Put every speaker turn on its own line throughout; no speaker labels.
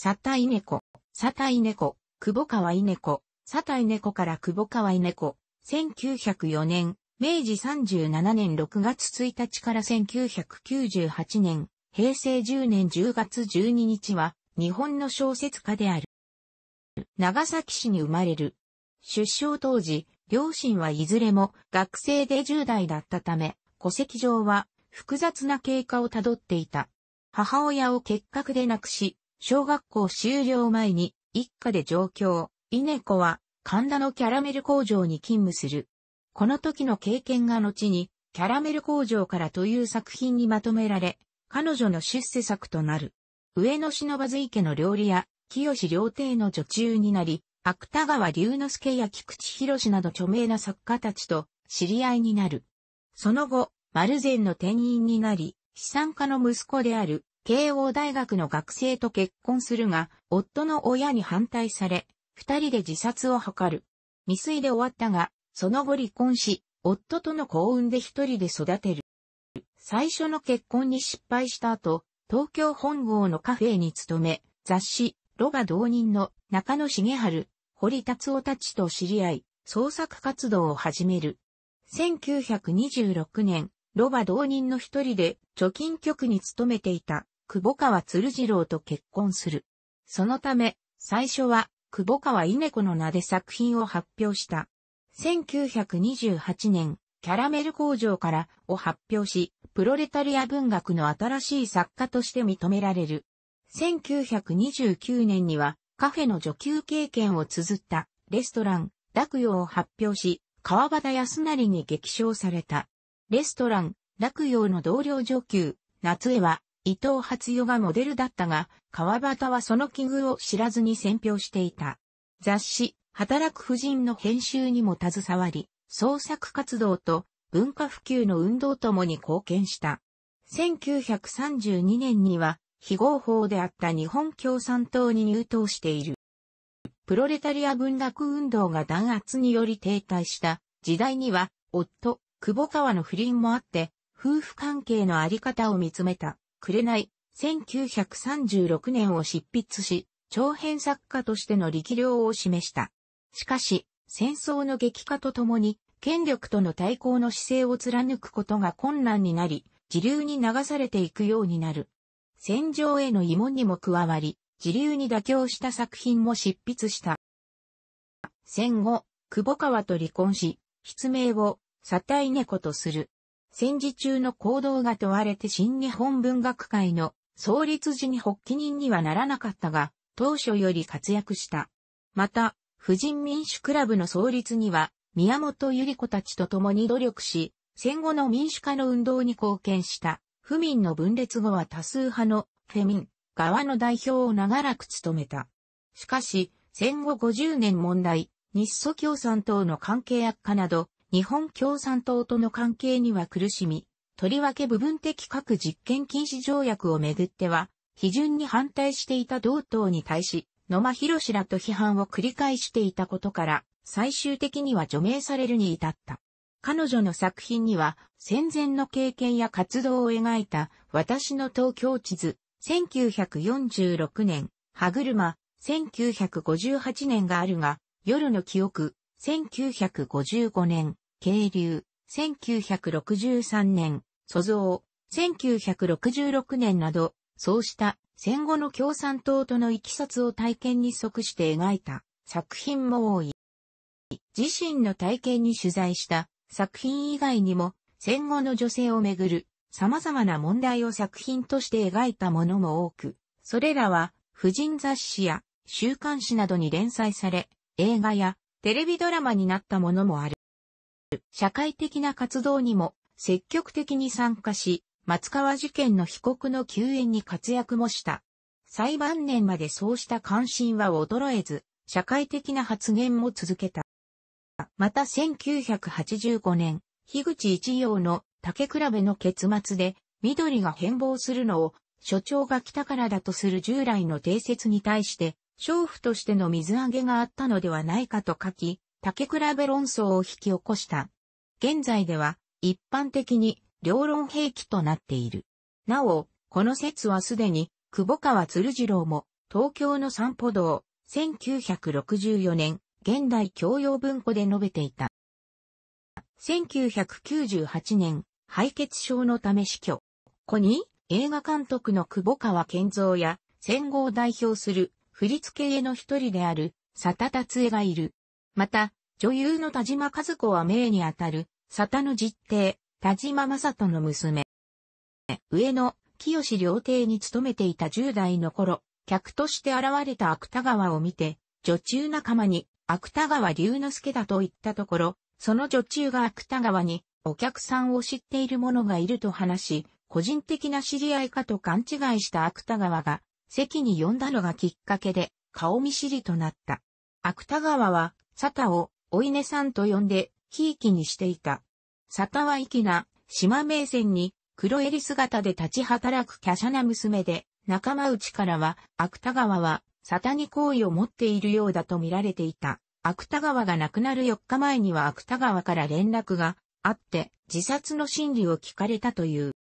サタイネコ、サタイネコ、久保川稲子、サタイネコから久保川稲子、1904年、明治37年6月1日から1998年、平成10年10月12日は、日本の小説家である。長崎市に生まれる。出生当時、両親はいずれも学生で10代だったため、戸籍上は複雑な経過をたどっていた。母親を結核で亡くし、小学校終了前に一家で上京。稲子は神田のキャラメル工場に勤務する。この時の経験が後に、キャラメル工場からという作品にまとめられ、彼女の出世作となる。上野忍ばず池の料理屋、清料亭の女中になり、芥川龍之介や菊池博など著名な作家たちと知り合いになる。その後、丸善の店員になり、資産家の息子である慶応大学の学生と結婚するが、夫の親に反対され、二人で自殺を図る。未遂で終わったが、その後離婚し、夫との幸運で一人で育てる。最初の結婚に失敗した後、東京本郷のカフェに勤め、雑誌、ロバ同人の中野茂春、堀達夫たちと知り合い、創作活動を始める。1926年、ロバ同人の一人で貯金局に勤めていた久保川鶴次郎と結婚する。そのため、最初は、久保川稲子の名で作品を発表した。1928年、キャラメル工場からを発表し、プロレタリア文学の新しい作家として認められる。1929年には、カフェの女給経験を綴った、レストラン、落葉を発表し、川端康成に激賞された。レストラン、落葉の同僚女給、夏江は、伊藤初代がモデルだったが、川端はその器具を知らずに選評していた。雑誌、働く婦人の編集にも携わり、創作活動と文化普及の運動ともに貢献した。1932年には、非合法であった日本共産党に入党している。プロレタリア文学運動が弾圧により停滞した時代には、夫、久保川の不倫もあって、夫婦関係のあり方を見つめた。くれない、1936年を執筆し、長編作家としての力量を示した。しかし、戦争の激化とともに、権力との対抗の姿勢を貫くことが困難になり、自流に流されていくようになる。戦場への疑問にも加わり、自流に妥協した作品も執筆した。戦後、久保川と離婚し、筆名を、サタイネコとする。戦時中の行動が問われて新日本文学会の創立時に発起人にはならなかったが、当初より活躍した。また、婦人民主クラブの創立には、宮本ゆり子たちと共に努力し、戦後の民主化の運動に貢献した。不民の分裂後は多数派のフェミン側の代表を長らく務めた。しかし、戦後50年問題、日ソ共産党の関係悪化など、日本共産党との関係には苦しみ、とりわけ部分的核実験禁止条約をめぐっては、批准に反対していた同党に対し、野間博士らと批判を繰り返していたことから、最終的には除名されるに至った。彼女の作品には、戦前の経験や活動を描いた、私の東京地図、1946年、歯車、1958年があるが、夜の記憶、1955年、渓流、1963年、塑造、1966年など、そうした戦後の共産党との行きさを体験に即して描いた作品も多い。自身の体験に取材した作品以外にも戦後の女性をめぐる様々な問題を作品として描いたものも多く、それらは婦人雑誌や週刊誌などに連載され、映画やテレビドラマになったものもある。社会的な活動にも積極的に参加し、松川事件の被告の救援に活躍もした。裁判年までそうした関心は衰えず、社会的な発言も続けた。また1985年、樋口一葉の竹比べの結末で、緑が変貌するのを、所長が来たからだとする従来の定説に対して、娼婦としての水揚げがあったのではないかと書き、竹比べ論争を引き起こした。現在では、一般的に、両論兵器となっている。なお、この説はすでに、久保川鶴次郎も、東京の散歩道、1964年、現代教養文庫で述べていた。1998年、敗血症のため死去。ここに、映画監督の久保川健造や、戦後を代表する振付家の一人である、佐田達江がいる。また、女優の田島和子は名にあたる、佐田の実弟、田島正人の娘。上野、清良邸に勤めていた10代の頃、客として現れた芥川を見て、女中仲間に、芥川龍之介だと言ったところ、その女中が芥川に、お客さんを知っている者がいると話し、個人的な知り合いかと勘違いした芥川が、席に呼んだのがきっかけで顔見知りとなった。芥川は、佐田をお稲さんと呼んで、ひいきにしていた。佐田は粋な、島名船に、黒襟姿で立ち働く華奢な娘で、仲間内からは、芥川は、佐田に好意を持っているようだと見られていた。芥川が亡くなる4日前には芥川から連絡があって、自殺の心理を聞かれたという。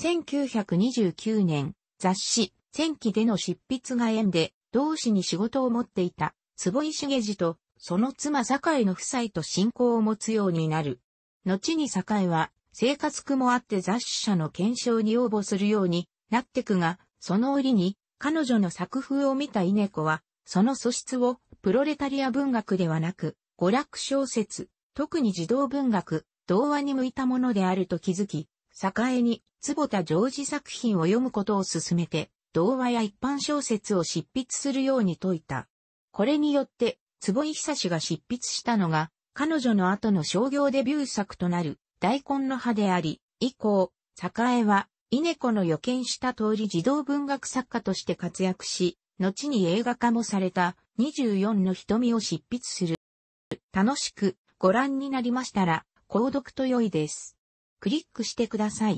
1929年、雑誌、天気での執筆が縁で、同志に仕事を持っていた、坪井重次と、その妻堺の夫妻と親交を持つようになる。後に堺は、生活苦もあって雑誌社の検証に応募するようになってくが、その折に、彼女の作風を見た稲子は、その素質を、プロレタリア文学ではなく、娯楽小説、特に児童文学、童話に向いたものであると気づき、栄に、坪田常治作品を読むことを勧めて、童話や一般小説を執筆するように説いた。これによって、坪井久志が執筆したのが、彼女の後の商業デビュー作となる、大根の葉であり、以降、栄は、稲子の予見した通り児童文学作家として活躍し、後に映画化もされた24の瞳を執筆する。楽しくご覧になりましたら、購読と良いです。クリックしてください。